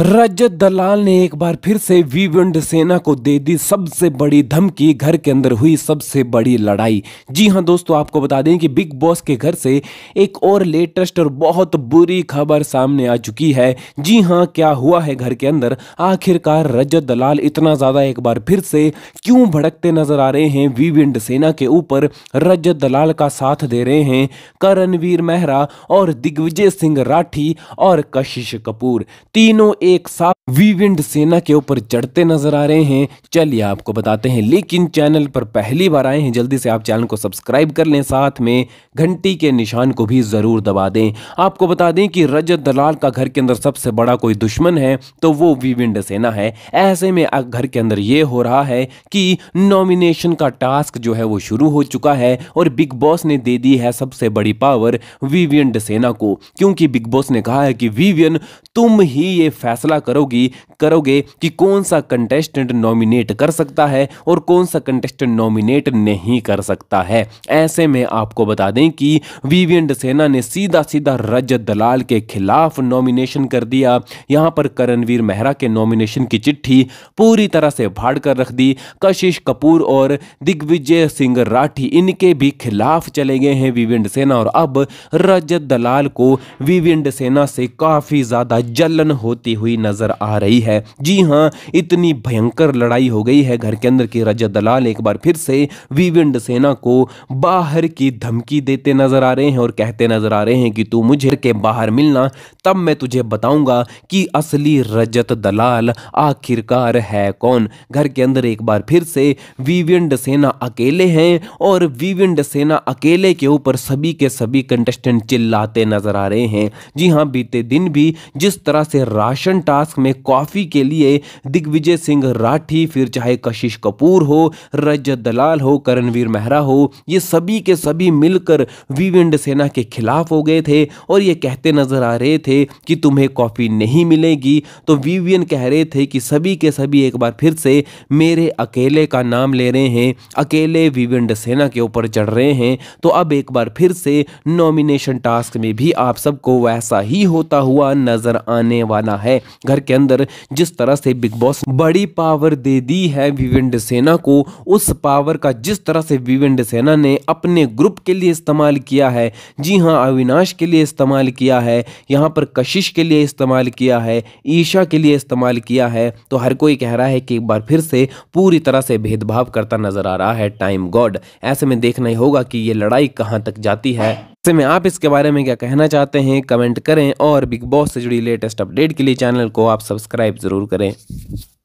रजत दलाल ने एक बार फिर से वीवेंड सेना को दे दी सबसे बड़ी धमकी घर के अंदर हुई सबसे बड़ी लड़ाई जी हाँ दोस्तों आपको बता दें कि बिग बॉस के घर से एक और लेटेस्ट और बहुत बुरी खबर सामने आ चुकी है जी हाँ क्या हुआ है घर के अंदर आखिरकार रजत दलाल इतना ज़्यादा एक बार फिर से क्यों भड़कते नजर आ रहे हैं विविंड सेना के ऊपर रजत दलाल का साथ दे रहे हैं करणवीर मेहरा और दिग्विजय सिंह राठी और कशिश कपूर तीनों एक साथ विविंड सेना के ऊपर चढ़ते नजर आ रहे हैं चलिए आपको बताते हैं लेकिन चैनल पर पहली बार आए हैं जल्दी से आप चैनल को सब्सक्राइब कर लें साथ में घंटी के निशान को भी जरूर दबा दें आपको बता दें कि रजत दलाल का घर के अंदर सबसे बड़ा कोई दुश्मन है तो वो विविंड सेना है ऐसे में घर के अंदर ये हो रहा है कि नॉमिनेशन का टास्क जो है वो शुरू हो चुका है और बिग बॉस ने दे दी है सबसे बड़ी पावर वीवियन सेना को क्योंकि बिग बॉस ने कहा है कि विवियन तुम ही ये फैसला फैसला करोगी करोगे कि कौन सा कंटेस्टेंट नॉमिनेट कर सकता है और कौन सा कंटेस्टेंट नॉमिनेट नहीं कर सकता है ऐसे में आपको बता दें कि वीवियन सेना ने सीधा सीधा रजत दलाल के खिलाफ नॉमिनेशन कर दिया यहाँ पर करणवीर मेहरा के नॉमिनेशन की चिट्ठी पूरी तरह से भाड़ कर रख दी कशिश कपूर और दिग्विजय सिंह राठी इनके भी खिलाफ चले गए हैं वीवियन सेना और अब रजत दलाल को वीवियन सेना से काफ़ी ज़्यादा जलन होती हुई नजर आ रही है है जी हाँ इतनी भयंकर लड़ाई हो गई है घर के अंदर की रजत दलाल एक बार फिर से विविंड सेना को बाहर की धमकी देते नजर आ रहे हैं और कहते नजर आ रहे हैं कि तू मुझे के बाहर मिलना तब मैं तुझे बताऊंगा कि असली रजत दलाल आखिरकार है कौन घर के अंदर एक बार फिर से विविंड सेना अकेले हैं और विविंड सेना अकेले के ऊपर सभी के सभी कंटेस्टेंट चिल्लाते नजर आ रहे हैं जी हाँ बीते दिन भी जिस तरह से राशन टास्क में कॉफी ट्रॉफी के लिए दिग्विजय सिंह राठी फिर चाहे कशिश कपूर हो रजत दलाल हो करणवीर मेहरा हो ये सभी के सभी मिलकर वीवेंड सेना के खिलाफ हो गए थे और ये कहते नजर आ रहे थे कि तुम्हें कॉफ़ी नहीं मिलेगी तो वीवियन कह रहे थे कि सभी के सभी एक बार फिर से मेरे अकेले का नाम ले रहे हैं अकेले वीवेंड सेना के ऊपर चढ़ रहे हैं तो अब एक बार फिर से नॉमिनेशन टास्क में भी आप सबको वैसा ही होता हुआ नजर आने वाला है घर के अंदर जिस तरह से बिग बॉस बड़ी पावर दे दी है विवेन सेना को उस पावर का जिस तरह से विविंड सेना ने अपने ग्रुप के लिए इस्तेमाल किया है जी हाँ अविनाश के लिए इस्तेमाल किया है यहाँ पर कशिश के लिए इस्तेमाल किया है ईशा के लिए इस्तेमाल किया है तो हर कोई कह रहा है कि एक बार फिर से पूरी तरह से भेदभाव करता नजर आ रहा है टाइम गॉड ऐसे में देखना ही होगा कि ये लड़ाई कहाँ तक जाती है ऐसे में आप इसके बारे में क्या कहना चाहते हैं कमेंट करें और बिग बॉस से जुड़ी लेटेस्ट अपडेट के लिए चैनल को आप सब्सक्राइब ज़रूर करें